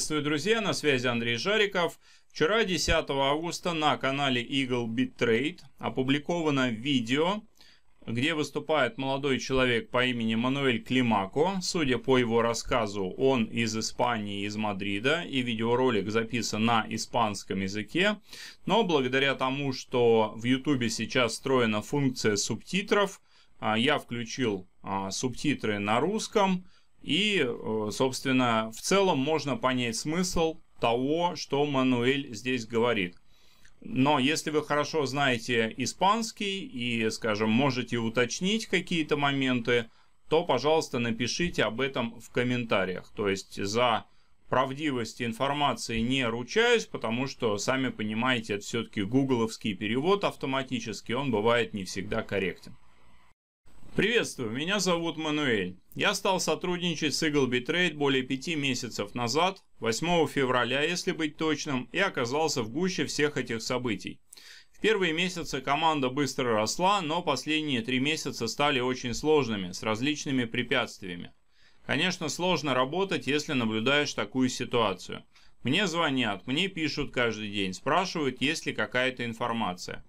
Приветствую, друзья, на связи Андрей Жариков. Вчера, 10 августа, на канале Eagle Bit Trade опубликовано видео, где выступает молодой человек по имени Мануэль Климако. Судя по его рассказу, он из Испании, из Мадрида, и видеоролик записан на испанском языке. Но благодаря тому, что в YouTube сейчас встроена функция субтитров, а, я включил а, субтитры на русском – и, э, собственно, в целом можно понять смысл того, что Мануэль здесь говорит. Но если вы хорошо знаете испанский и, скажем, можете уточнить какие-то моменты, то, пожалуйста, напишите об этом в комментариях. То есть за правдивость информации не ручаюсь, потому что, сами понимаете, это все-таки гугловский перевод автоматически, он бывает не всегда корректен. Приветствую, меня зовут Мануэль. Я стал сотрудничать с Eagle Trade более пяти месяцев назад, 8 февраля, если быть точным, и оказался в гуще всех этих событий. В первые месяцы команда быстро росла, но последние три месяца стали очень сложными, с различными препятствиями. Конечно, сложно работать, если наблюдаешь такую ситуацию. Мне звонят, мне пишут каждый день, спрашивают, есть ли какая-то информация.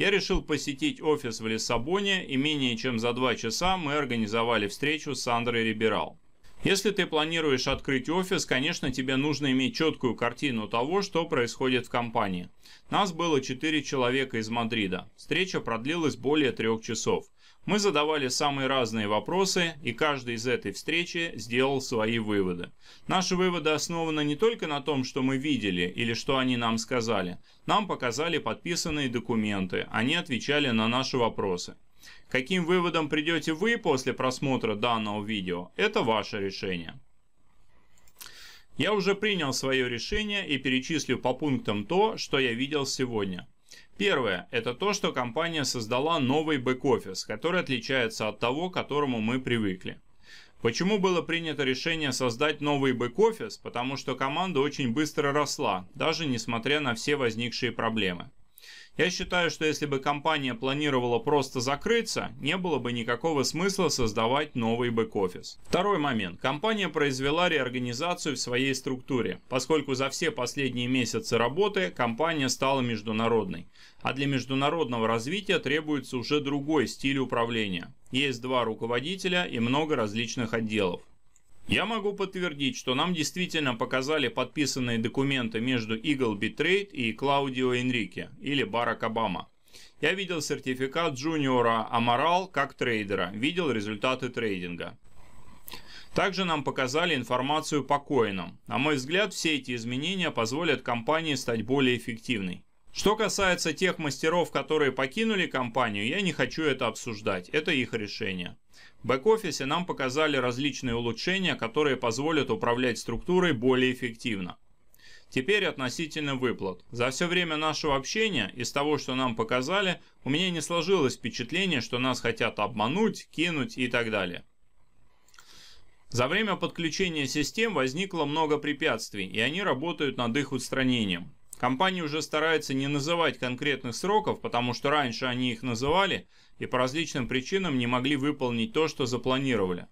Я решил посетить офис в Лиссабоне, и менее чем за два часа мы организовали встречу с Сандрой Риберал. Если ты планируешь открыть офис, конечно, тебе нужно иметь четкую картину того, что происходит в компании. Нас было 4 человека из Мадрида. Встреча продлилась более трех часов. Мы задавали самые разные вопросы, и каждый из этой встречи сделал свои выводы. Наши выводы основаны не только на том, что мы видели или что они нам сказали. Нам показали подписанные документы, они отвечали на наши вопросы. Каким выводом придете вы после просмотра данного видео, это ваше решение. Я уже принял свое решение и перечислю по пунктам то, что я видел сегодня. Первое – это то, что компания создала новый бэк-офис, который отличается от того, к которому мы привыкли. Почему было принято решение создать новый бэк-офис? Потому что команда очень быстро росла, даже несмотря на все возникшие проблемы. Я считаю, что если бы компания планировала просто закрыться, не было бы никакого смысла создавать новый бэк-офис. Второй момент. Компания произвела реорганизацию в своей структуре, поскольку за все последние месяцы работы компания стала международной. А для международного развития требуется уже другой стиль управления. Есть два руководителя и много различных отделов. Я могу подтвердить, что нам действительно показали подписанные документы между Eagle Bitrate и Клаудио Энрике, или Барак Обама. Я видел сертификат джуниора Амарал как трейдера, видел результаты трейдинга. Также нам показали информацию по коинам. На мой взгляд, все эти изменения позволят компании стать более эффективной. Что касается тех мастеров, которые покинули компанию, я не хочу это обсуждать, это их решение. В бэк-офисе нам показали различные улучшения, которые позволят управлять структурой более эффективно. Теперь относительно выплат. За все время нашего общения, из того, что нам показали, у меня не сложилось впечатление, что нас хотят обмануть, кинуть и так далее. За время подключения систем возникло много препятствий, и они работают над их устранением. Компании уже стараются не называть конкретных сроков, потому что раньше они их называли и по различным причинам не могли выполнить то, что запланировали.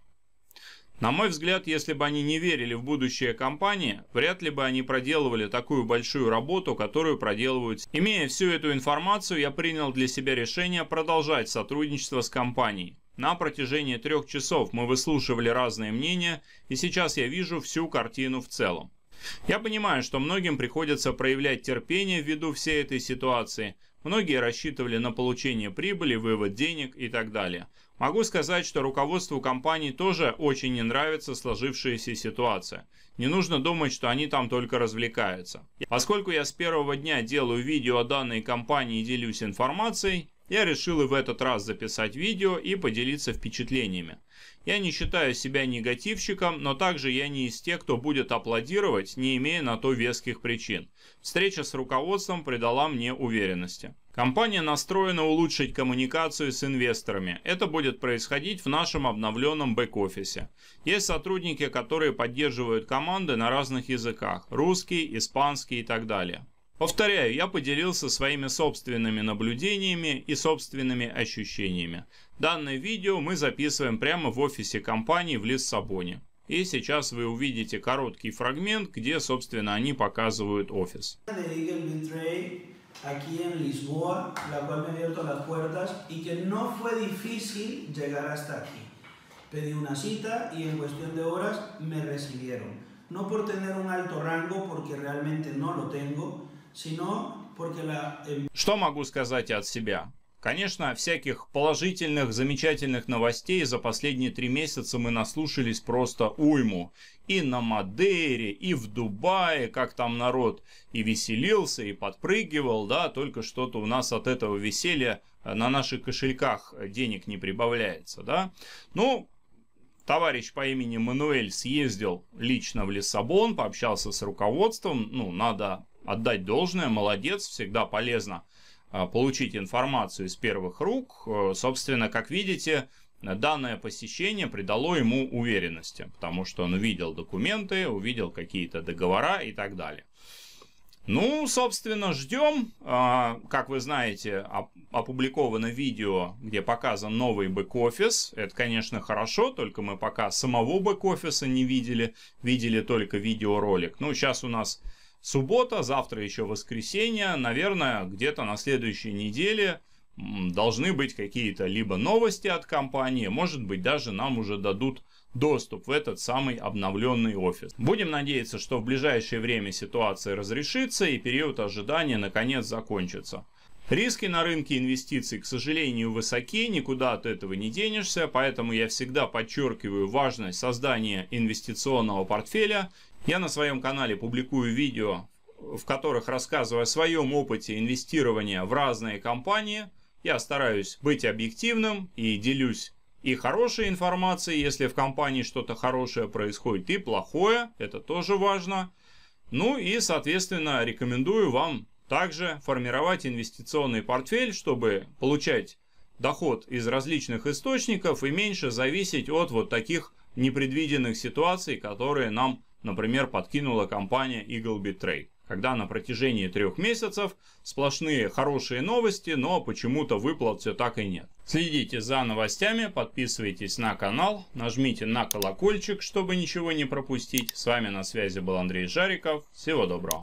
На мой взгляд, если бы они не верили в будущее компании, вряд ли бы они проделывали такую большую работу, которую проделывают. Имея всю эту информацию, я принял для себя решение продолжать сотрудничество с компанией. На протяжении трех часов мы выслушивали разные мнения, и сейчас я вижу всю картину в целом. Я понимаю, что многим приходится проявлять терпение ввиду всей этой ситуации. Многие рассчитывали на получение прибыли, вывод денег и так далее. Могу сказать, что руководству компании тоже очень не нравится сложившаяся ситуация. Не нужно думать, что они там только развлекаются. Поскольку я с первого дня делаю видео о данной компании и делюсь информацией, я решил и в этот раз записать видео и поделиться впечатлениями. Я не считаю себя негативщиком, но также я не из тех, кто будет аплодировать, не имея на то веских причин. Встреча с руководством придала мне уверенности. Компания настроена улучшить коммуникацию с инвесторами. Это будет происходить в нашем обновленном бэк-офисе. Есть сотрудники, которые поддерживают команды на разных языках – русский, испанский и так далее. Повторяю, я поделился своими собственными наблюдениями и собственными ощущениями. Данное видео мы записываем прямо в офисе компании в Лиссабоне. И сейчас вы увидите короткий фрагмент, где, собственно, они показывают офис. Pedí una cita y en cuestión de horas me recibieron. No por tener un alto rango, porque realmente no lo tengo, что могу сказать от себя? Конечно, всяких положительных, замечательных новостей за последние три месяца мы наслушались просто уйму. И на Мадейре, и в Дубае, как там народ и веселился, и подпрыгивал, да, только что-то у нас от этого веселья э, на наших кошельках денег не прибавляется, да. Ну, товарищ по имени Мануэль съездил лично в Лиссабон, пообщался с руководством, ну, надо отдать должное, молодец, всегда полезно а, получить информацию из первых рук. Э, собственно, как видите, данное посещение придало ему уверенности, потому что он увидел документы, увидел какие-то договора и так далее. Ну, собственно, ждем. А, как вы знаете, опубликовано видео, где показан новый бэк-офис. Это, конечно, хорошо, только мы пока самого бэк-офиса не видели. Видели только видеоролик. Ну, сейчас у нас суббота, завтра еще воскресенье, наверное, где-то на следующей неделе должны быть какие-то либо новости от компании, может быть, даже нам уже дадут доступ в этот самый обновленный офис. Будем надеяться, что в ближайшее время ситуация разрешится и период ожидания наконец закончится. Риски на рынке инвестиций, к сожалению, высоки, никуда от этого не денешься, поэтому я всегда подчеркиваю важность создания инвестиционного портфеля. Я на своем канале публикую видео, в которых рассказываю о своем опыте инвестирования в разные компании. Я стараюсь быть объективным и делюсь и хорошей информацией, если в компании что-то хорошее происходит, и плохое, это тоже важно. Ну и, соответственно, рекомендую вам также формировать инвестиционный портфель, чтобы получать доход из различных источников и меньше зависеть от вот таких непредвиденных ситуаций, которые нам, например, подкинула компания Eaglebit Trade. Когда на протяжении трех месяцев сплошные хорошие новости, но почему-то выплат все так и нет. Следите за новостями, подписывайтесь на канал, нажмите на колокольчик, чтобы ничего не пропустить. С вами на связи был Андрей Жариков. Всего доброго.